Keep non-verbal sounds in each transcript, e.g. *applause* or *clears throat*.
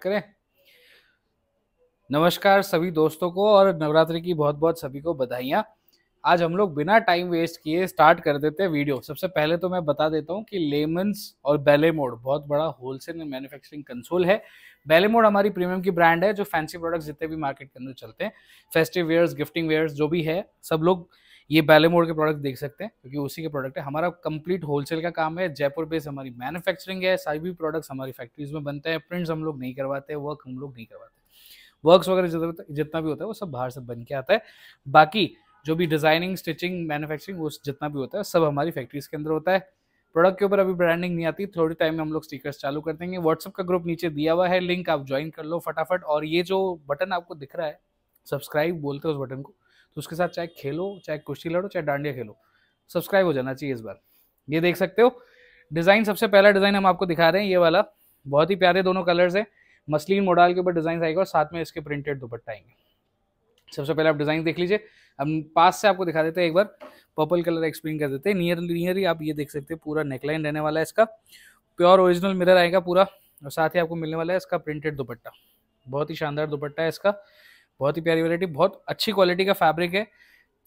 करें नमस्कार सभी दोस्तों को और नवरात्रि की बहुत बहुत सभी को बधाइयाँ आज हम लोग बिना टाइम वेस्ट किए स्टार्ट कर देते हैं वीडियो सबसे पहले तो मैं बता देता हूँ कि लेमन्स और बेले मोड बहुत बड़ा होलसेल एंड मैन्युफैक्चरिंग कंसोल है बेले मोड हमारी प्रीमियम की ब्रांड है जो फैंसी प्रोडक्ट्स जितने भी मार्केट के अंदर चलते हैं फेस्टिव वेयर्स गिफ्टिंग वेयर्स जो भी है सब लोग ये बैले मोड के प्रोडक्ट देख सकते हैं क्योंकि उसी के प्रोडक्ट है हमारा कंप्लीट होलसेल का काम है जयपुर बेस हमारी मैन्युफैक्चरिंग है सारी भी प्रोडक्ट्स हमारी फैक्ट्रीज में बनते हैं प्रिंट्स हम लोग नहीं करवाते वर्क हम लोग नहीं करवाते वर्क्स वगैरह जितना भी होता है वो सब बाहर से बन के आता है बाकी जो भी डिजाइनिंग स्टिचिंग मैन्युफैक्चरिंग वो जितना भी होता है सब हमारी फैक्ट्रीज के अंदर होता है प्रोडक्ट के ऊपर अभी ब्रांडिंग नहीं आती थोड़ी टाइम में हम लोग स्टिकर्स चालू कर देंगे व्हाट्सअप का ग्रुप नीचे दिया हुआ है लिंक आप ज्वाइन कर लो फटाफट और ये जो बटन आपको दिख रहा है सब्सक्राइब बोलते हैं उस बटन को तो उसके साथ चाहे खेलो चाहे कुश्ती लड़ो चाहे डांडिया खेलो सब्सक्राइब हो जाना चाहिए इस बार ये देख सकते हो डिज़ाइन सबसे पहला डिज़ाइन हम आपको दिखा रहे हैं ये वाला बहुत ही प्यारे दोनों कलर्स हैं मसलिन मोडाल के ऊपर डिज़ाइन आएगा और साथ में इसके प्रिंटेड दुपट्टा आएंगे सबसे पहले आप डिज़ाइन देख लीजिए हम पास से आपको दिखा देते हैं एक बार पर्पल कलर एक्सप्लेन कर देते हैं नियर नियरली आप ये देख सकते हैं पूरा नेकलाइन रहने वाला है इसका प्योर ओरिजिनल मिरर आएगा पूरा और साथ ही आपको मिलने वाला है इसका प्रिंटेड दुपट्टा बहुत ही शानदार दुपट्टा है इसका बहुत ही प्यारी वैरायटी बहुत अच्छी क्वालिटी का फैब्रिक है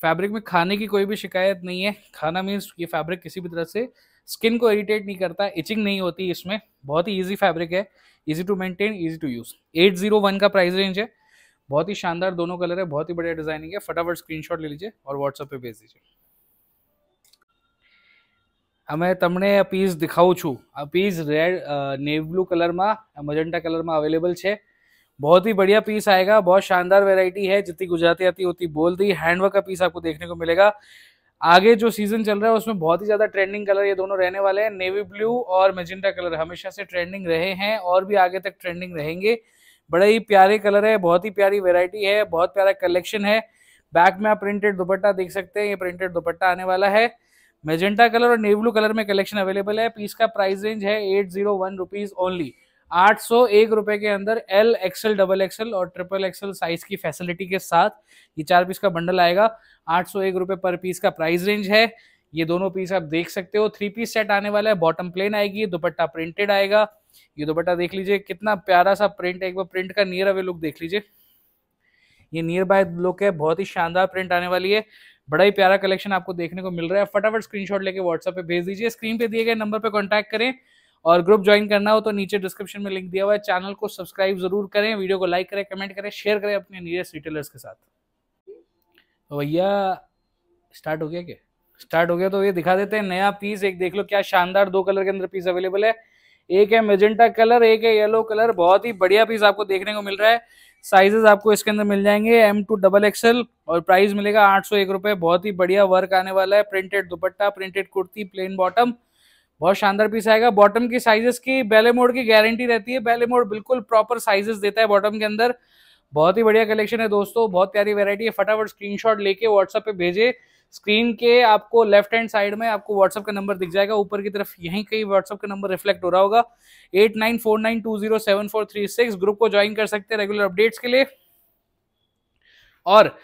फैब्रिक में खाने की कोई भी शिकायत नहीं है खाना मीन्स ये फैब्रिक किसी भी तरह से स्किन को इरिटेट नहीं करता इचिंग नहीं होती इसमें बहुत ही ईजी फैब्रिक है easy to maintain easy to use eight का प्राइस रेंज है बहुत ही शानदार दोनों कलर है बहुत ही बढ़िया डिजाइनिंग है फटाफट स्क्रीनशॉट ले लीजिए और व्हाट्सएप पे भेज दीजिए तमने पीस दिखाऊ छू आ piece red piece blue colour में કલરમાં कलर में अवेलेबल है बहुत ही बढ़िया पीस आएगा बहुत शानदार वेराइटी है जितनी गुजराती आती होती बोल दी हैंडवर्क का पीस आपको देखने को मिलेगा आगे जो सीजन चल रहा है उसमें बहुत ही ज्यादा ट्रेंडिंग कलर ये दोनों रहने वाले हैं नेवी ब्लू और मेजेंटा कलर हमेशा से ट्रेंडिंग रहे हैं और भी आगे तक ट्रेंडिंग रहेंगे बड़े ही प्यारे कलर है बहुत ही प्यारी वेरायटी है बहुत प्यारा कलेक्शन है बैक में आप प्रिंटेड दुपट्टा देख सकते हैं ये प्रिंटेड दुपट्टा आने वाला है मेजेंटा कलर और नेवी ब्लू कलर में कलेक्शन अवेलेबल है पीस का प्राइस रेंज है eight zero one rupees only आठ सौ एक रुपए के अंदर एल एक्सएल डबल एक्सएल और ट्रिपल एक्सएल साइज की फैसिलिटी के साथ ये चार पीस का बंडल आएगा आठ सौ एक रुपए पर पीस का प्राइस रेंज है ये दोनों पीस आप देख सकते हो थ्री पीस सेट आने वाला है बॉटम प्लेन आएगी दुपट्टा प्रिंटेड आएगा ये दुपट्टा देख लीजिए कितना प्यारा सा प्रिंट है एक बार प्रिंट का नियर अवे लुक देख लीजिए ये नियर बाय लुक है बहुत ही शानदार प्रिंट आने वाली है बड़ा ही प्यारा कलेक्शन आपको देखने को मिल रहा है फटाफट स्क्रीनशॉट लेके व्हाट्सएप पे भेज दीजिए स्क्रीन पे दिए गए नंबर पे कांटेक्ट करें और ग्रुप ज्वाइन करना हो तो नीचे डिस्क्रिप्शन में लिंक दिया हुआ है चैनल को सब्सक्राइब जरूर करें वीडियो को लाइक करें कमेंट करें शेयर करें अपने नियरेस्ट रिटेलर्स के साथ तो भैया स्टार्ट हो गया क्या स्टार्ट हो गया तो ये दिखा देते हैं नया पीस एक देख लो क्या शानदार दो कलर के अंदर पीस अवेलेबल है एक है मेजेंटा कलर एक है येलो कलर बहुत ही बढ़िया पीस आपको देखने को मिल रहा है साइजेस आपको इसके अंदर मिल जाएंगे एम टू डबल एक्सएल और प्राइस मिलेगा आठ सौ एक रुपए बहुत ही बढ़िया वर्क आने वाला है printed dupatta printed kurti plain bottom बहुत शानदार पीस आएगा बॉटम की साइजेस की बेले मोड की गारंटी रहती है बेले मोड बिल्कुल प्रॉपर साइजेस देता है बॉटम के अंदर बहुत ही बढ़िया कलेक्शन है दोस्तों बहुत प्यारी वेरायटी है फटाफट स्क्रीनशॉट लेके व्हाट्सएप पे भेजे स्क्रीन के आपको लेफ्ट हैंड साइड में आपको व्हाट्सअप का नंबर दिख जाएगा ऊपर की तरफ यहीं कहीं व्हाट्सअप का नंबर रिफ्लेक्ट हो रहा होगा eight nine four nine two zero seven four three six group को ज्वाइन कर सकते हैं रेगुलर अपडेट्स के लिए और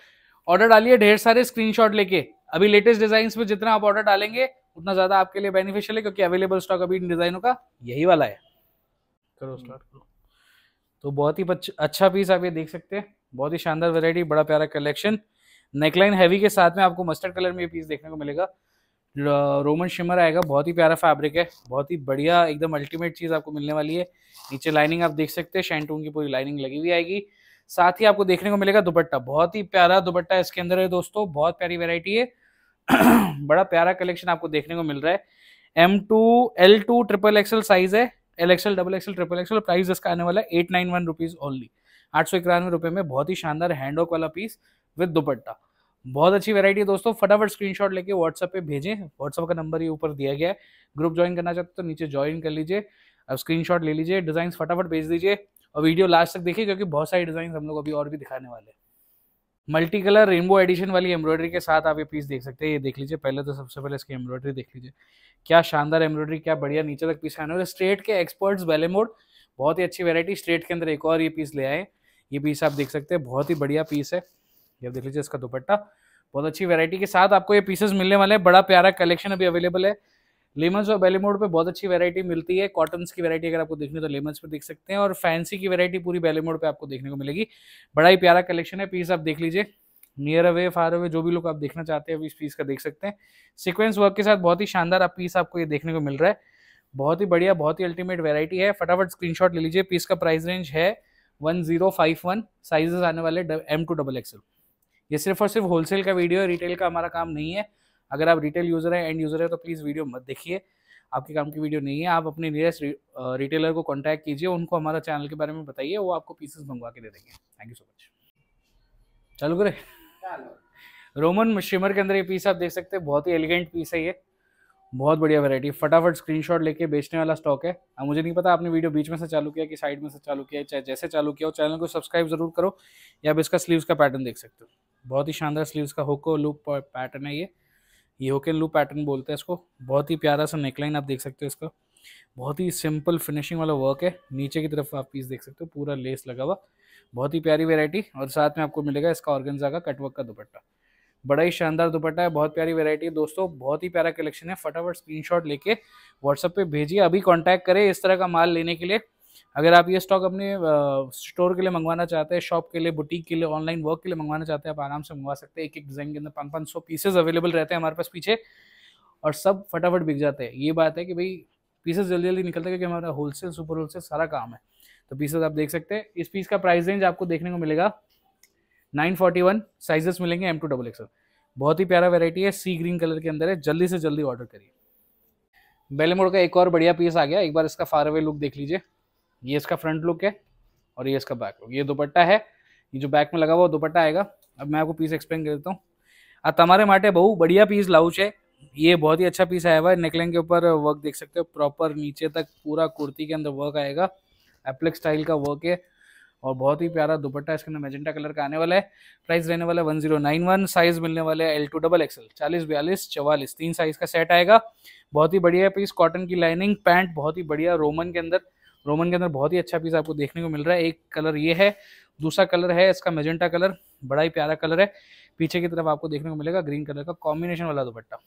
ऑर्डर डालिए ढेर सारे स्क्रीनशॉट लेके अभी लेटेस्ट डिजाइन में जितना आप ऑर्डर डालेंगे उतना ज़्यादा आपके लिए बेनिफिशियल है क्योंकि अवेलेबल स्टॉक अभी इन डिज़ाइनों का यही वाला है करो स्टार्ट करो तो बहुत ही अच्छा पीस आप ये देख सकते हैं बहुत ही शानदार वेरायटी बड़ा प्यारा कलेक्शन नेकलाइन हैवी के साथ में आपको मस्टर्ड कलर में ये पीस देखने को मिलेगा रोमन शिमर आएगा बहुत ही प्यारा फैब्रिक है बहुत ही बढ़िया एकदम अल्टीमेट चीज़ आपको मिलने वाली है नीचे लाइनिंग आप देख सकते हैं शैंटून की पूरी लाइनिंग लगी हुई आएगी साथ ही आपको देखने को मिलेगा दुपट्टा बहुत ही प्यारा दुपट्टा इसके अंदर है दोस्तों बहुत प्यारी वेरायटी है *clears throat* बड़ा प्यारा कलेक्शन आपको देखने को मिल रहा है M to L to triple XL size है L XL double XL triple XL price इसका आने वाला है eight nine one rupees only आठ सौ इक्यानवे रुपये में बहुत ही शानदार हैंडवर्क वाला पीस विद दुपट्टा बहुत अच्छी वेरायटी है दोस्तों फटाफट स्क्रीनशॉट लेके व्हाट्सएप पे भेजें व्हाट्सएप का नंबर ये ऊपर दिया गया है ग्रुप ज्वाइन करना चाहते तो नीचे ज्वाइन कर लीजिए अब स्क्रीनशॉट ले लीजिए डिज़ाइन फटाफट भेज दीजिए और वीडियो लास्ट तक देखिए क्योंकि बहुत सारी डिज़ाइन हम लोग अभी और भी दिखाने वाले हैं मल्टी कलर रेनबो एडिशन वाली एम्ब्रॉयडरी के साथ आप ये पीस देख सकते हैं ये देख लीजिए पहले तो सबसे पहले इसकी एम्ब्रॉयडरी देख लीजिए क्या शानदार एम्ब्रॉयडरी क्या बढ़िया नीचे तक पीस आने स्ट्रेट के एक्सपर्ट्स बेले मोड बहुत ही अच्छी वेरायटी स्ट्रेट के अंदर एक और ये पीस ले आए ये पीस आप देख सकते हैं बहुत ही बढ़िया पीस है ये देख लीजिए इसका दुपट्टा बहुत अच्छी वेरायटी के साथ आपको ये पीसेस मिलने वाले हैं बड़ा प्यारा कलेक्शन अभी अवेलेबल है लेमन्स और बेली मोड पे बहुत अच्छी वैरायटी मिलती है कॉटन्स की वैरायटी अगर आपको देखनी तो लेमन्स पे देख सकते हैं और फैंसी की वैरायटी पूरी बेली मोड पे आपको देखने को मिलेगी बड़ा ही प्यारा कलेक्शन है पीस आप देख लीजिए नियर अवे फार अवे जो भी लोग आप देखना चाहते हैं इस पीस का देख सकते हैं सिक्वेंस वर्क के साथ बहुत ही शानदार आप पीस आपको ये देखने को मिल रहा है बहुत ही बढ़िया बहुत ही अल्टीमेट वेरायटी है फटाफट स्क्रीनशॉट ले लीजिए पीस का प्राइस रेंज है वन जीरो फाइव वन आने वाले एम टू डबल एक्सल ये सिर्फ और सिर्फ होलसेल का वीडियो है रिटेल का हमारा काम नहीं है अगर आप रिटेल यूज़र हैं एंड यूज़र है तो प्लीज़ वीडियो मत देखिए आपके काम की वीडियो नहीं है आप अपने नियरेस्ट रिटेलर को कॉन्टैक्ट कीजिए उनको हमारा चैनल के बारे में बताइए वो आपको पीसेस मंगवा के दे देंगे थैंक यू सो मच चालू करे रोमन शिमर के अंदर ये पीस आप देख सकते हैं बहुत ही एलिगेंट पीस है ये बहुत बढ़िया वैरायटी फटाफट स्क्रीनशॉट लेके बेचने वाला स्टॉक है अब मुझे नहीं पता आपने वीडियो बीच में से चालू किया कि साइड में से चालू किया चाहे जैसे चालू किया हो चैनल को सब्सक्राइब जरूर करो या आप इसका स्लीव्स का पैटर्न देख सकते हो बहुत ही शानदार स्लीव्स का होको लूप पैटर्न है ये ये के लू पैटर्न बोलते हैं इसको बहुत ही प्यारा सा नेकलाइन आप देख सकते हो इसका बहुत ही सिंपल फिनिशिंग वाला वर्क है नीचे की तरफ आप पीस देख सकते हो पूरा लेस लगा हुआ बहुत ही प्यारी वेरायटी और साथ में आपको मिलेगा इसका ऑर्गेन्जा का कटवर्क का दुपट्टा बड़ा ही शानदार दुपट्टा है बहुत प्यारी वेरायटी है दोस्तों बहुत ही प्यारा कलेक्शन है फटाफट स्क्रीनशॉट लेके व्हाट्सएप पे भेजिए अभी कांटेक्ट करें इस तरह का माल लेने के लिए अगर आप ये स्टॉक अपने स्टोर के लिए मंगवाना चाहते हैं शॉप के लिए बुटीक के लिए ऑनलाइन वर्क के लिए मंगवाना चाहते हैं आप आराम से मंगवा सकते हैं एक एक डिज़ाइन के अंदर पाँच पाँच सौ पीसेज अवेलेबल रहते हैं हमारे पास पीछे और सब फटाफट बिक जाते हैं ये बात है कि भाई पीसेस जल्दी जल्दी निकलते हैं क्योंकि हमारा होलसेल सुपर होलसेल सारा काम है तो पीसेज आप देख सकते हैं इस पीस का प्राइस रेंज आपको देखने को मिलेगा नाइन फोर्टी वन साइजेस मिलेंगे एम टू डबल एक्सल बहुत ही प्यारा वेराइटी है सी ग्रीन कलर के अंदर है जल्दी से जल्दी ऑर्डर करिए बेलेमोड़ का एक और बढ़िया पीस आ गया एक बार इसका फार अवे लुक देख लीजिए ये इसका फ्रंट लुक है और ये इसका बैक लुक ये दुपट्टा है ये जो बैक में लगा हुआ दुपट्टा आएगा अब मैं आपको पीस एक्सप्लेन कर देता हूँ आ तमारे माटे बहु बढ़िया पीस लाउच है ये बहुत ही अच्छा पीस आया हुआ है नेकलाइन के ऊपर वर्क देख सकते हो प्रॉपर नीचे तक पूरा कुर्ती के अंदर वर्क आएगा एप्लेक्स स्टाइल का वर्क है और बहुत ही प्यारा दुपट्टा इसके अंदर मेजेंटा कलर का आने वाला है प्राइस रहने वाला है one zero nine one size मिलने वाला है एल टू डबल एक्सएल चालीस बयालीस चवालीस तीन साइज का सेट आएगा बहुत ही बढ़िया पीस कॉटन की लाइनिंग पैंट बहुत ही बढ़िया रोमन के अंदर रोमन के अंदर बहुत ही अच्छा पीस आपको देखने को मिल रहा है एक कलर ये है दूसरा कलर है इसका मेजेंटा कलर बड़ा ही प्यारा कलर है पीछे की तरफ आपको देखने को मिलेगा ग्रीन कलर का कॉम्बिनेशन वाला दुपट्टा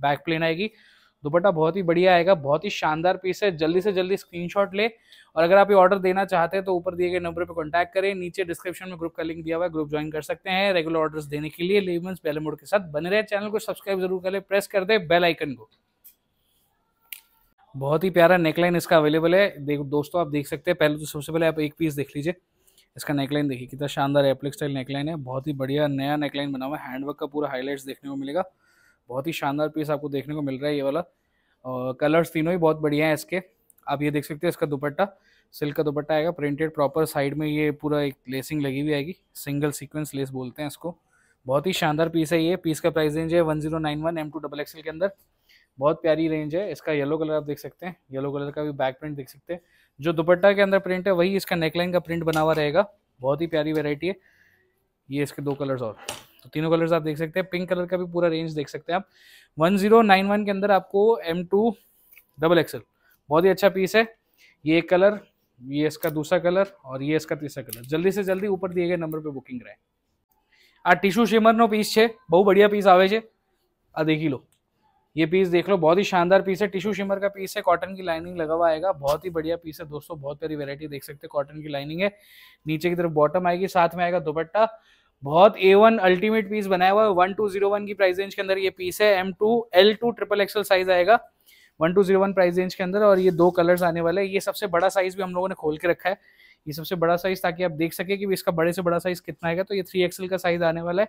बैक प्लेन आएगी दुपट्टा बहुत ही बढ़िया आएगा बहुत ही शानदार पीस है जल्दी से जल्दी स्क्रीनशॉट ले और अगर आप ये ऑर्डर देना चाहते हैं तो ऊपर दिए गए नंबर पर कॉन्टैक्ट करें नीचे डिस्क्रिप्शन में ग्रुप का लिंक दिया हुआ है ग्रुप ज्वाइन कर सकते हैं रेगुलर ऑर्डर्स देने के लिए लेवमेंस बेल मोड के साथ बने रहे चैनल को सब्सक्राइब जरूर कर ले प्रेस कर दे बेल आइकन को बहुत ही प्यारा नेकलाइन इसका अवेलेबल है देखो दोस्तों आप देख सकते हैं पहले तो सबसे पहले आप एक पीस देख लीजिए इसका नेकलाइन देखिए कितना शानदार एप्लिक स्टाइल नेकलाइन है बहुत ही बढ़िया नया नेकलाइन बना हुआ है हैंडवर्क का पूरा हाईलाइट्स देखने को मिलेगा बहुत ही शानदार पीस आपको देखने को मिल रहा है ये वाला और कलर्स तीनों ही बहुत बढ़िया है इसके आप ये देख सकते हैं इसका दुपट्टा सिल्क का दुपट्टा आएगा प्रिंटेड प्रॉपर साइड में ये पूरा एक लेसिंग लगी हुई आएगी सिंगल सीक्वेंस लेस बोलते हैं इसको बहुत ही शानदार पीस है ये पीस का प्राइस रेंज है one zero nine one M to double XL के अंदर बहुत प्यारी रेंज है इसका येलो कलर आप देख सकते हैं येलो कलर का भी बैक प्रिंट देख सकते हैं जो दुपट्टा के अंदर प्रिंट है वही इसका नेकलाइन का प्रिंट बना हुआ रहेगा बहुत ही प्यारी वेराइटी है ये इसके दो कलर्स और तो तीनों कलर्स आप देख सकते हैं पिंक कलर का भी पूरा रेंज देख सकते हैं आप वन के अंदर आपको एम टू डबल एक्सल बहुत ही अच्छा पीस है ये एक कलर ये इसका दूसरा कलर और ये इसका तीसरा कलर जल्दी से जल्दी ऊपर दिए गए नंबर पे बुकिंग रहे आ ટીશ્યુ शिमर नो पीस है बहुत बढ़िया पीस आवे आ देखी लो ये पीस देख लो बहुत ही शानदार पीस है टिश्यू शिमर का पीस है कॉटन की लाइनिंग लगा हुआ आएगा बहुत ही बढ़िया पीस है दोस्तों बहुत प्यारी वेरायटी देख सकते हैं कॉटन की लाइनिंग है नीचे की तरफ बॉटम आएगी साथ में आएगा दुपट्टा बहुत ए वन अल्टीमेट पीस बनाया हुआ है वन टू जीरो वन की प्राइस रेंज के अंदर ये पीस है M to L to triple XL size आएगा one two zero one price range के अंदर और ये दो कलर्स आने वाले हैं ये सबसे बड़ा साइज भी हम लोगों ने खोल के रखा है ये सबसे बड़ा साइज ताकि आप देख सके कि इसका बड़े से बड़ा साइज कितना आएगा तो ये थ्री एक्सएल का साइज आने वाला है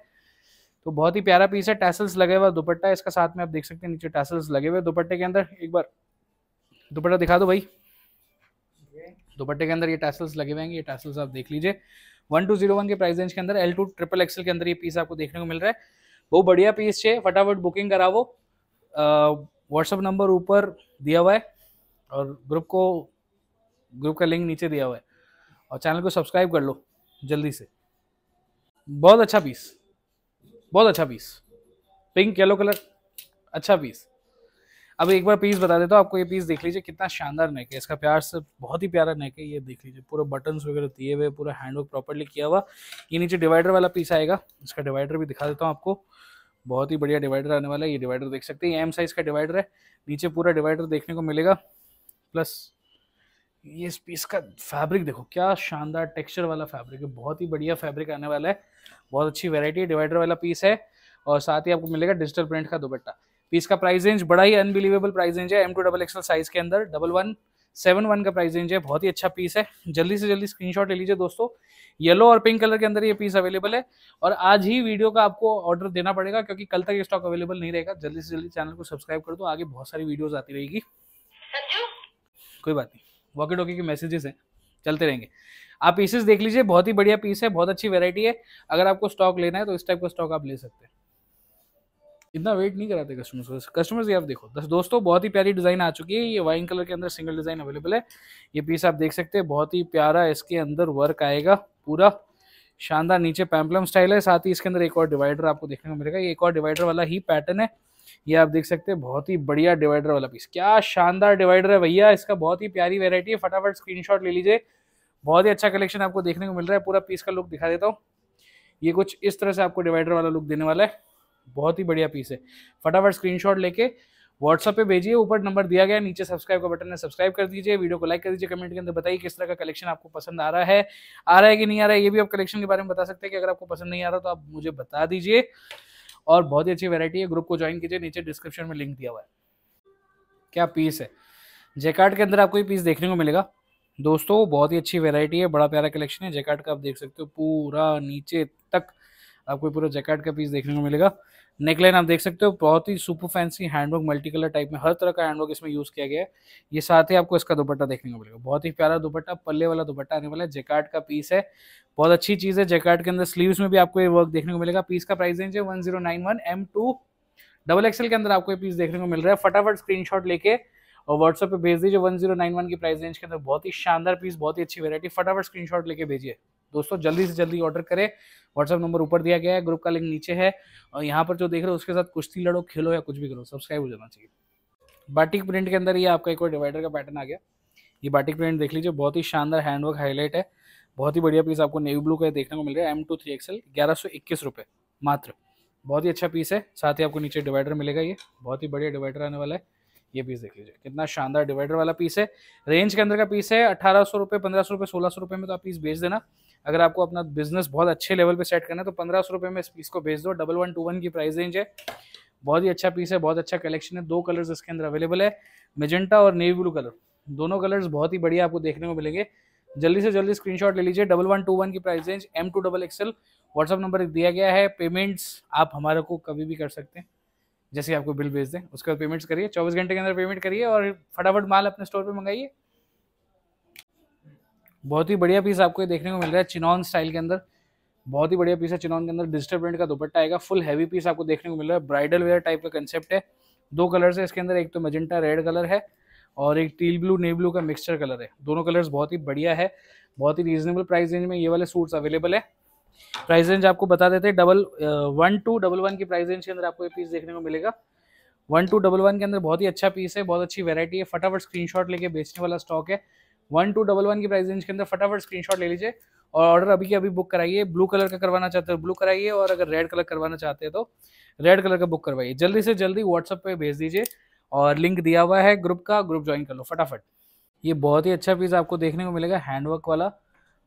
तो बहुत ही प्यारा पीस है टैसल्स लगे हुआ दुपट्टा इसका साथ में आप देख सकते हैं नीचे टैसल्स लगे हुए दुपट्टे के अंदर एक बार दुपट्टा दिखा दो भाई दुपट्टे के अंदर ये टैसल्स लगे हुए हैं ये टैसल्स आप देख लीजिए वन टू जीरो वन के प्राइस रेंज के अंदर एल टू ट्रिपल एक्सल के अंदर ये पीस आपको देखने को मिल रहा है बहुत बढ़िया पीस है फटाफट बुकिंग वो व्हाट्सअप नंबर ऊपर दिया हुआ है और ग्रुप को ग्रुप का लिंक नीचे दिया हुआ है और चैनल को सब्सक्राइब कर लो जल्दी से बहुत अच्छा पीस बहुत अच्छा पीस पिंक येलो कलर अच्छा पीस अब एक बार पीस बता देता हूँ आपको ये पीस देख लीजिए कितना शानदार नेक है इसका प्यार से बहुत ही प्यारा नेक है ये देख लीजिए पूरा बटन्स वगैरह दिए हुए पूरा हैंडवर्क प्रॉपरली किया हुआ ये नीचे डिवाइडर वाला पीस आएगा इसका डिवाइडर भी दिखा देता हूँ आपको बहुत ही बढ़िया डिवाइडर आने वाला है ये डिवाइडर देख सकते हैं एम साइज़ का डिवाइडर है नीचे पूरा डिवाइडर देखने को मिलेगा प्लस ये इस पीस का फैब्रिक देखो क्या शानदार टेक्सचर वाला फैब्रिक है बहुत ही बढ़िया फैब्रिक आने वाला है बहुत अच्छी वेरायटी डिवाइडर वाला पीस है और साथ ही आपको मिलेगा डिजिटल प्रिंट का दुपट्टा पीस का प्राइस रेंज बड़ा ही अनबिलीवेबल प्राइस रेंज है M to double XL size के अंदर डबल वन सेवन वन का प्राइस रेंज है बहुत ही अच्छा पीस है जल्दी से जल्दी स्क्रीनशॉट ले लीजिए दोस्तों येलो और पिंक कलर के अंदर ये पीस अवेलेबल है और आज ही वीडियो का आपको ऑर्डर देना पड़ेगा क्योंकि कल तक ये स्टॉक अवेलेबल नहीं रहेगा जल्दी से जल्दी चैनल को सब्सक्राइब कर दो आगे बहुत सारी वीडियोज आती रहेगी कोई बात नहीं वॉकी टॉकी के मैसेजेस हैं चलते रहेंगे आप पीसेस देख लीजिए बहुत ही बढ़िया पीस है बहुत अच्छी वेरायटी है अगर आपको स्टॉक लेना है तो इस टाइप का स्टॉक आप ले सकते हैं इतना वेट नहीं कराते कस्टमर्स को कस्टमर्स ये आप देखो दस दोस्तों बहुत ही प्यारी डिज़ाइन आ चुकी है ये वाइन कलर के अंदर सिंगल डिज़ाइन अवेलेबल है ये पीस आप देख सकते हैं बहुत ही प्यारा इसके अंदर वर्क आएगा पूरा शानदार नीचे पैम्पलम स्टाइल है साथ ही इसके अंदर एक और डिवाइडर आपको देखने को मिलेगा ये एक और डिवाइडर वाला ही पैटर्न है ये आप देख सकते हैं बहुत ही बढ़िया डिवाइडर वाला पीस क्या शानदार डिवाइडर है भैया इसका बहुत ही प्यारी वेरायटी है फटाफट स्क्रीन ले लीजिए बहुत ही अच्छा कलेक्शन आपको देखने को मिल रहा है पूरा पीस का लुक दिखा देता हूँ ये कुछ इस तरह से आपको डिवाइडर वाला लुक देने वाला है बहुत ही बढ़िया पीस है फटाफट स्क्रीनशॉट लेके व्हाट्सअप पे भेजिए ऊपर नंबर दिया गया नीचे सब्सक्राइब का बटन है सब्सक्राइब कर दीजिए वीडियो को लाइक कर दीजिए कमेंट के अंदर बताइए किस तरह का कलेक्शन आपको पसंद आ रहा है आ रहा है कि नहीं आ रहा है ये भी आप कलेक्शन के बारे में बता सकते हैं कि अगर आपको पसंद नहीं आ रहा तो आप मुझे बता दीजिए और बहुत ही अच्छी वेरायटी है ग्रुप को ज्वाइन कीजिए नीचे डिस्क्रिप्शन में लिंक दिया हुआ है क्या पीस है जेकार्ड के अंदर आपको ये पीस देखने को मिलेगा दोस्तों बहुत ही अच्छी वेरायटी है बड़ा प्यारा कलेक्शन है जैकेट का आप देख सकते हो पूरा नीचे तक आपको पूरा जैकेट का पीस देखने को मिलेगा नेकलाइन आप देख सकते हो बहुत ही super fancy handwork multi colour type में हर तरह का हैंडवर्क इसमें यूज़ किया गया है ये साथ ही आपको इसका दुपट्टा देखने को मिलेगा बहुत ही प्यारा दुपट्टा पल्ले वाला दुपट्टा आने वाला है जैकाट का पीस है बहुत अच्छी चीज़ है जैकाट के अंदर स्लीव्स में भी आपको ये वर्क देखने को मिलेगा पीस का प्राइस रेंज है one zero nine one M to double XL के अंदर आपको ये पीस देखने को मिल रहा है फटाफट स्क्रीनशॉट लेके और व्हाट्सएप पे भेज दीजिए वन जीरो नाइन वन की प्राइस रेंज के अंदर बहुत ही शानदार पीस बहुत ही अच्छी वेरायटी फटाफट स्क्रीनशॉट लेके भेजिए दोस्तों जल्दी से जल्दी ऑर्डर करें व्हाट्सएप नंबर ऊपर दिया गया है ग्रुप का लिंक नीचे है और यहाँ पर जो देख रहे हो उसके साथ कुश्ती लड़ो खेलो या कुछ भी करो सब्सक्राइब हो जाना चाहिए बाटिक प्रिंट के अंदर ये आपका एक और डिवाइडर का पैटर्न आ गया ये बाटिक प्रिंट देख लीजिए बहुत ही शानदार हैंडवर्क हाईलाइट है बहुत ही बढ़िया पीस आपको नेवी ब्लू का देखने को मिल रहा है एम टू थ्री एक्सएल ग्यारह सौ इक्कीस रुपये मात्र बहुत ही अच्छा पीस है साथ ही आपको नीचे डिवाइडर मिलेगा ये बहुत ही बढ़िया डिवाइडर आने वाला है ये पीस देख लीजिए कितना शानदार डिवाइडर वाला पीस है रेंज के अंदर का पीस है अठारह सौ रुपये पंद्रह सौ रुपये सोलह सौ रुपये में तो आप पीस बेच देना अगर आपको अपना बिजनेस बहुत अच्छे लेवल पे सेट करना है तो पंद्रह सौ रुपये में इस पीस को बेच दो डबल वन टू वन की प्राइस रेंज है बहुत ही अच्छा पीस है बहुत अच्छा कलेक्शन है दो कलर्स इसके अंदर अवेलेबल है मेजेंटा और नेवी ब्लू कलर दोनों कलर्स बहुत ही बढ़िया आपको देखने को मिलेंगे जल्दी से जल्दी स्क्रीनशॉट ले लीजिए डबल वन टू वन की price range M to double XL WhatsApp number दिया गया है पेमेंट्स आप हमारे को कभी भी कर सकते हैं जैसे आपको बिल भेज दें उसके बाद पेमेंट्स करिए चौबीस घंटे के अंदर पेमेंट करिए और फटाफट माल अपने स्टोर पर मंगाइए बहुत ही बढ़िया पीस आपको देखने को मिल रहा है चिनॉन स्टाइल के अंदर बहुत ही बढ़िया पीस है चिनॉन के अंदर डिजिटल प्रिंट का दुपट्टा आएगा फुल हैवी पीस आपको देखने को मिल रहा है ब्राइडल वेयर टाइप का कंसेप्ट है दो कलर्स है इसके अंदर एक तो मजेंटा रेड कलर है और एक टील ब्लू नेवी ब्लू का मिक्सचर कलर है दोनों कलर्स बहुत ही बढ़िया है बहुत ही रीजनेबल प्राइस रेंज में ये वाले सूट्स अवेलेबल है प्राइस रेंज आपको बता देते हैं double one two double one की प्राइस रेंज के अंदर आपको ये पीस देखने को मिलेगा वन टू डबल वन के अंदर बहुत ही अच्छा पीस है बहुत अच्छी वैरायटी है फटाफट स्क्रीनशॉट लेके बेचने वाला स्टॉक है वन टू डबल वन की प्राइस रेंज के अंदर फटाफट स्क्रीनशॉट ले लीजिए और ऑर्डर अभी के अभी बुक कराइए ब्लू कलर का करवाना चाहते हो ब्लू तो कराइए और अगर रेड कलर करवाना चाहते हैं तो रेड कलर का बुक करवाइए जल्दी से जल्दी व्हाट्सअप पर भेज दीजिए और लिंक दिया हुआ है ग्रुप का ग्रुप ज्वाइन कर लो फटाफट ये बहुत ही अच्छा पीस आपको देखने को मिलेगा हैंडवर्क वाला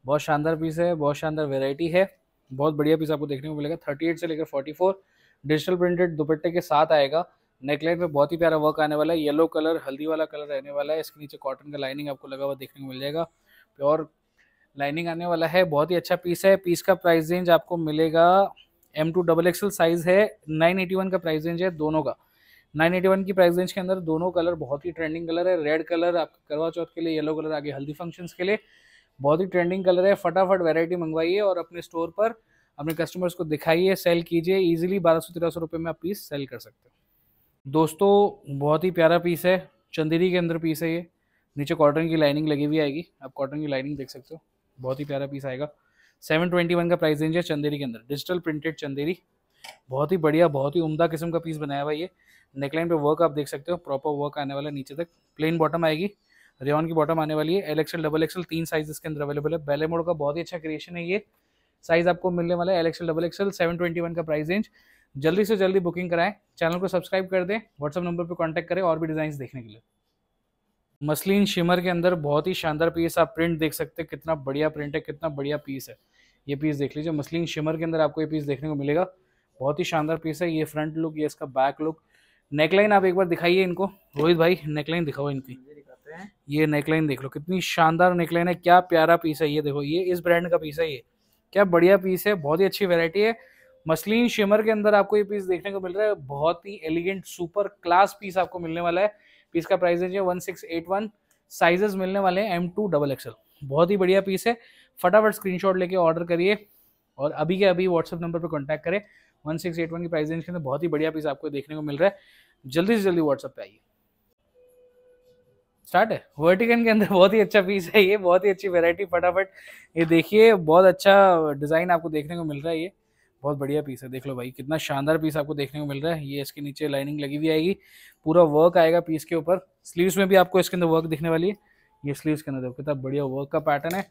बहुत शानदार पीस है बहुत शानदार वेरायटी है बहुत बढ़िया पीस आपको देखने को मिलेगा थर्टी एट से लेकर फोर्टी फोर डिजिटल प्रिंटेड दुपट्टे के साथ आएगा नेकलाइन में बहुत ही प्यारा वर्क आने वाला है येलो कलर हल्दी वाला कलर रहने वाला है इसके नीचे कॉटन का लाइनिंग आपको लगा हुआ देखने को मिल जाएगा प्योर लाइनिंग आने वाला है बहुत ही अच्छा पीस है पीस का प्राइस रेंज आपको मिलेगा M to double XL size है 981 का प्राइस रेंज है दोनों का 981 की प्राइस रेंज के अंदर दोनों कलर बहुत ही ट्रेंडिंग कलर है रेड कलर आपके करवा चौथ के लिए येलो कलर आगे हल्दी फंक्शंस के लिए बहुत ही ट्रेंडिंग कलर है फटाफट वेराइटी मंगवाइए और अपने स्टोर पर अपने कस्टमर्स को दिखाइए सेल कीजिए ईजिली बारह सौ तेरह सौ रुपये में आप पीस सेल कर सकते हो दोस्तों बहुत ही प्यारा पीस है चंदेरी के अंदर पीस है ये नीचे कॉटन की लाइनिंग लगी हुई आएगी आप कॉटन की लाइनिंग देख सकते हो बहुत ही प्यारा पीस आएगा सेवन ट्वेंटी वन का प्राइस रेंज है चंदेरी के अंदर डिजिटल प्रिंटेड चंदेरी बहुत ही बढ़िया बहुत ही उमदा किस्म का पीस बनाया हुआ ये नेकलाइन पे वर्क आप देख सकते हो प्रॉपर वर्क आने वाला नीचे तक प्लेन बॉटम आएगी रेन की बॉटम आने वाली है एल एक्सएल डबल एक्सएल तीन साइज इसके अंदर अवेलेबल है बेले मोड़ का बहुत ही अच्छा क्रिएशन है ये साइज आपको मिलने वाला है L XL double XL seven twenty one का प्राइस रेंज जल्दी से जल्दी बुकिंग कराएं चैनल को सब्सक्राइब कर दें व्हाट्सअप नंबर पर कॉन्टैक्ट करें और भी डिज़ाइन देखने के लिए मसलिन शिमर के अंदर बहुत ही शानदार पीस आप प्रिंट देख सकते हैं कितना बढ़िया प्रिंट है कितना बढ़िया पीस है ये पीस देख लीजिए मसलिन शिमर के अंदर आपको ये पीस देखने को मिलेगा बहुत ही शानदार पीस है ये फ्रंट लुक ये इसका बैक लुक नेकलाइन आप एक बार दिखाइए इनको रोहित भाई नेकलाइन दिखाओ इनकी रहे हैं ये नेकलाइन देख लो कितनी शानदार नेकलाइन है क्या प्यारा पीस है ये देखो ये इस ब्रांड का पीस है ये क्या बढ़िया पीस है बहुत ही अच्छी वेरायटी है मसलिन शिमर के अंदर आपको ये पीस देखने को मिल रहा है बहुत ही एलिगेंट सुपर क्लास पीस आपको मिलने वाला है पीस का प्राइस है one six eight one sizes मिलने वाले हैं एम टू डबल एक्सएल बहुत ही बढ़िया पीस है फटाफट स्क्रीनशॉट लेके ऑर्डर करिए और अभी के अभी व्हाट्सअप नंबर पर कॉन्टैक्ट करें वन सिक्स एट वन की प्राइस रेंज के अंदर बहुत ही बढ़िया पीस आपको देखने को मिल रहा है जल्दी से जल्दी व्हाट्सअप पर आइए स्टार्ट है वर्टिकन के अंदर *laughs* बहुत ही अच्छा पीस है ये बहुत ही अच्छी वेरायटी फटाफट ये देखिए बहुत अच्छा डिज़ाइन आपको देखने को मिल रहा है ये बहुत बढ़िया पीस है देख लो भाई कितना शानदार पीस आपको देखने को मिल रहा है ये इसके नीचे लाइनिंग लगी हुई आएगी पूरा वर्क आएगा पीस के ऊपर स्लीव्स में भी आपको इसके अंदर वर्क दिखने वाली है ये स्लीव्स के अंदर कितना बढ़िया वर्क का पैटर्न है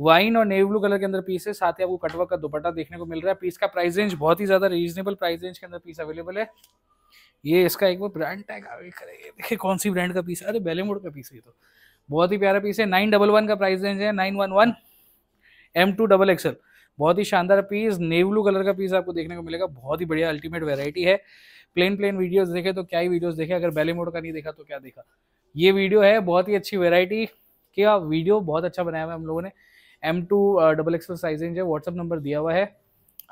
वाइन और नेवी ब्लू कलर के अंदर पीस है साथ ही आपको कटवा का दुपट्टा देखने को मिल रहा है पीस का प्राइस रेंज बहुत ही ज़्यादा रीजनेबल प्राइस रेंज के अंदर पीस अवेलेबल है ये इसका एक बार ब्रांड टैग करेंगे देखिए कौन सी ब्रांड का पीस है अरे बेले का पीस है ये तो बहुत ही प्यारा पीस है नाइन डबल वन का प्राइस रेंज है nine one one M to double XL बहुत ही शानदार पीस नेवलू कलर का पीस आपको देखने को मिलेगा बहुत ही बढ़िया अल्टीमेट वेरायटी है प्लेन प्लेन वीडियोज देखे तो क्या ही वीडियोज देखे अगर बेले मोड का नहीं देखा तो क्या देखा ये वीडियो है बहुत ही अच्छी वेरायटी क्या वीडियो बहुत अच्छा बनाया हुआ है हम लोगों ने M to double XL size range है व्हाट्सअप नंबर दिया हुआ है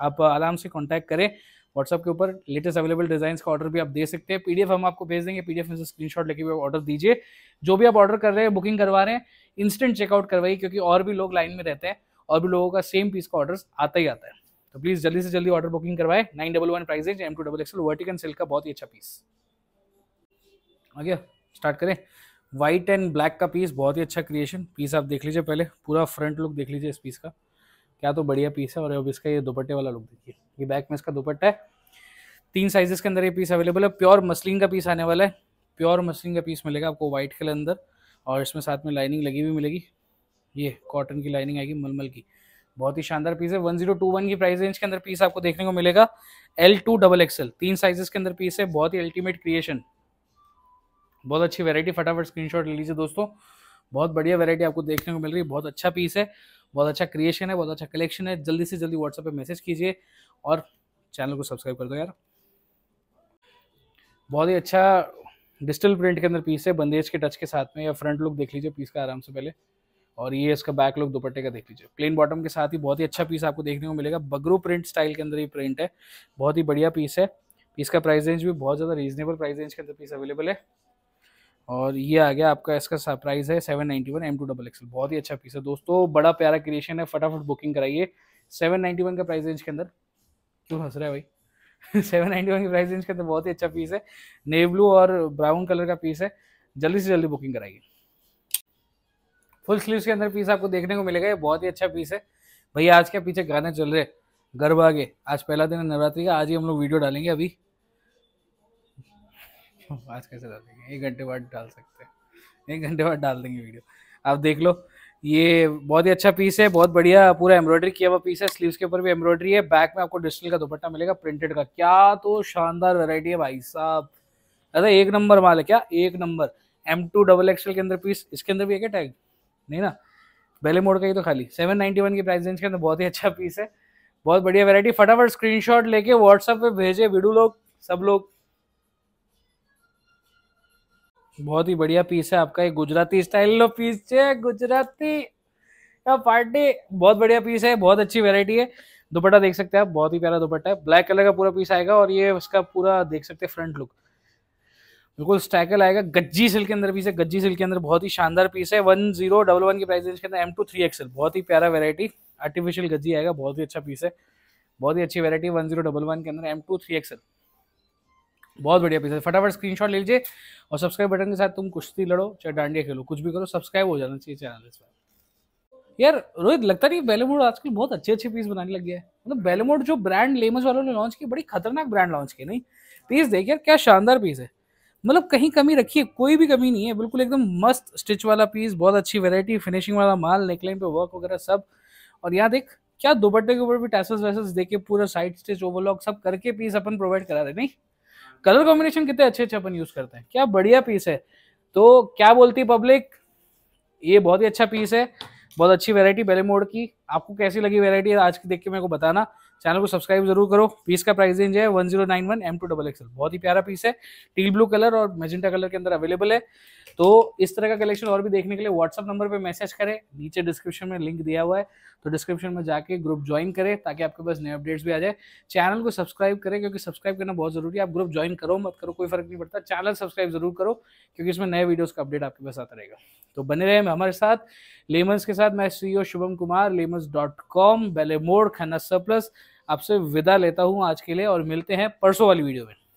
आप uh, आराम से कॉन्टैक्ट करें व्हाट्सअप के ऊपर लेटेस्ट अवेलेबल डिजाइन का ऑर्डर भी आप दे सकते हैं पीडीएफ हम आपको भेज देंगे पीडीएफ में से स्क्रीनशॉट लेके ऑर्डर दीजिए जो भी आप ऑर्डर कर रहे हैं बुकिंग करवा रहे हैं इंस्टेंट चेकआउट करवाइए क्योंकि और भी लोग लाइन में रहते हैं और भी लोगों का सेम पीस का ऑर्डर आता ही आता है तो प्लीज़ जल्दी से जल्दी ऑर्डर बुकिंग करवाए nine double one price M to double XL वर्टिकन सिल्क का बहुत ही अच्छा पीस आ गया स्टार्ट करें वाइट एंड ब्लैक का पीस बहुत ही अच्छा क्रिएशन पीस आप देख लीजिए पहले पूरा फ्रंट लुक देख लीजिए इस पीस का क्या तो बढ़िया पीस है और अब इसका ये दुपट्टे वाला लुक देखिए ये बैक में इसका दुपट्टा है तीन साइजेस के अंदर ये पीस अवेलेबल है प्योर मसलिन का पीस आने वाला है प्योर मसलिन का पीस मिलेगा आपको व्हाइट कलर अंदर और इसमें साथ में लाइनिंग लगी हुई मिलेगी ये कॉटन की लाइनिंग आएगी मलमल की बहुत ही शानदार पीस है वन जीरो टू वन की प्राइस रेंज के अंदर पीस आपको देखने को मिलेगा एल टू डबल एक्सएल तीन साइजेस के अंदर पीस है बहुत ही अल्टीमेट क्रिएशन बहुत अच्छी वैरायटी फटाफट स्क्रीनशॉट ले लीजिए दोस्तों बहुत बढ़िया वैरायटी आपको देखने को मिल रही है बहुत अच्छा पीस है बहुत अच्छा क्रिएशन है बहुत अच्छा कलेक्शन है जल्दी से जल्दी व्हाट्सएप पर मैसेज कीजिए और चैनल को सब्सक्राइब कर दो यार बहुत ही अच्छा डिजिटल प्रिंट के अंदर पीस है बंदेज के टच के साथ में या फ्रंट लुक देख लीजिए पीस का आराम से पहले और ये इसका बैक लुक दुपट्टे का देख लीजिए प्लेन बॉटम के साथ ही बहुत ही अच्छा पीस आपको देखने को मिलेगा बगरू प्रिंट स्टाइल के अंदर ये प्रिंट है बहुत ही बढ़िया पीस है इसका प्राइस रेंज भी बहुत ज़्यादा रीजनेबल प्राइस रेंज के अंदर पीस अवेलेबल है और ये आ गया आपका इसका सरप्राइज है seven ninety one M to double XL बहुत ही अच्छा पीस है दोस्तों बड़ा प्यारा क्रिएशन है फटाफट बुकिंग कराइए सेवन नाइन्टी वन का प्राइस रेंज के अंदर क्यों हंस रहा है भाई सेवन नाइन्टी वन की प्राइस रेंज के अंदर बहुत ही अच्छा पीस है नेव ब्लू और ब्राउन कलर का पीस है जल्दी से जल्दी बुकिंग कराइए फुल स्लीव के अंदर पीस आपको देखने को मिलेगा ये बहुत ही अच्छा पीस है भैया आज के पीछे गाने चल रहे गरबा आगे आज पहला दिन है नवरात्रि का आज ही हम लोग वीडियो डालेंगे अभी आज *laughs* कैसे डालेंगे एक घंटे बाद डाल सकते हैं एक घंटे बाद डाल देंगे वीडियो आप देख लो ये बहुत ही अच्छा पीस है बहुत बढ़िया पूरा एम्ब्रॉयडरी किया हुआ पीस है स्लीव्स के ऊपर भी एम्ब्रॉयडरी है बैक में आपको डिजिटल का दुपट्टा मिलेगा प्रिंटेड का क्या तो शानदार वेरायटी है भाई साहब अरे एक नंबर माल है क्या एक number M to double XL के अंदर पीस इसके अंदर भी है क्या टैग नहीं ना बेले मोड़ का ही तो खाली सेवन नाइन्टी वन की प्राइस रेंज के अंदर बहुत ही अच्छा पीस है बहुत बढ़िया वेरायटी फटाफट स्क्रीन शॉट लेके व्हाट्सएप पे भेजे वीडियो लोग सब लोग बहुत ही बढ़िया पीस है आपका ये गुजराती स्टाइल लो पीस छे गुजराती पार्टी बहुत बढ़िया पीस है बहुत अच्छी वेरायटी है दुपट्टा देख सकते हैं आप बहुत ही प्यारा दुपट्टा है ब्लैक कलर का पूरा पीस आएगा और ये उसका पूरा देख सकते हैं फ्रंट लुक बिल्कुल स्टैकल आएगा गज्जी सिल्क के अंदर पीस है गज्जी सिल्क के अंदर बहुत ही शानदार पीस है वन जीरो डबल वन की प्राइस रेंज के अंदर एम टू थ्री एक्सएल बहुत ही प्यारा वेरायटी आर्टिफिशियल गज्जी आएगा बहुत ही अच्छा पीस है बहुत ही अच्छी variety one zero double one के अंदर एम टू थ्री एक्सएल बहुत बढ़िया पीस है फटाफट स्क्रीन शॉट लीजिए और सब्सक्राइब बटन के साथ तुम कुश्ती लड़ो चाहे डांडिया खेलो कुछ भी करो सब्सक्राइब हो जाना चाहिए चैनल इस बार यार रोहित लगता नहीं बेलेमोड आजकल बहुत अच्छे अच्छे पीस बनाने लग गया है मतलब बेलेमोड जो ब्रांड लेमस वालों ने लॉन्च किया बड़ी खतरनाक ब्रांड लॉन्च की नहीं पीस देखिए क्या शानदार पीस है मतलब कहीं कमी रखी है कोई भी कमी नहीं है बिल्कुल एकदम मस्त स्टिच वाला पीस बहुत अच्छी वेरायटी फिनिशिंग वाला माल नेकलाइन पे वर्क वगैरह सब और यहाँ देख क्या दोपट्टे के ऊपर भी टैसेस वैसेस देके पूरा साइड स्टिच ओवरलॉक सब करके पीस अपन प्रोवाइड करा रहे नहीं कलर कॉम्बिनेशन कितने अच्छे अच्छे अपन यूज करते हैं क्या बढ़िया पीस है तो क्या बोलती पब्लिक ये बहुत ही अच्छा पीस है बहुत अच्छी वेरायटी बेले मोड की आपको कैसी लगी वेरायटी आज की देख के मेरे को बताना चैनल को सब्सक्राइब जरूर करो पीस का प्राइस रेंज है one zero nine one M to double XL बहुत ही प्यारा पीस है टील ब्लू कलर और मेजेंटा कलर के अंदर अवेलेबल है तो इस तरह का कलेक्शन और भी देखने के लिए व्हाट्सअप नंबर पर मैसेज करें नीचे डिस्क्रिप्शन में लिंक दिया हुआ है तो डिस्क्रिप्शन में जाके ग्रुप ज्वाइन करें ताकि आपके पास नए अपडेट्स भी आ जाए चैनल को सब्सक्राइब करें क्योंकि सब्सक्राइब करना बहुत जरूरी है आप ग्रुप ज्वाइन करो मत करो कोई फर्क नहीं पड़ता चैनल सब्सक्राइब जरूर करो क्योंकि इसमें नए वीडियोज़ का अपडेट आपके पास आता रहेगा तो बने रहे हमारे साथ लेमन्स के साथ मैं C e Shubham Kumar lemon commerce dot com बेले मोड़ खन्ना सरप्लस आपसे विदा लेता हूँ आज के लिए और मिलते हैं परसों वाली वीडियो में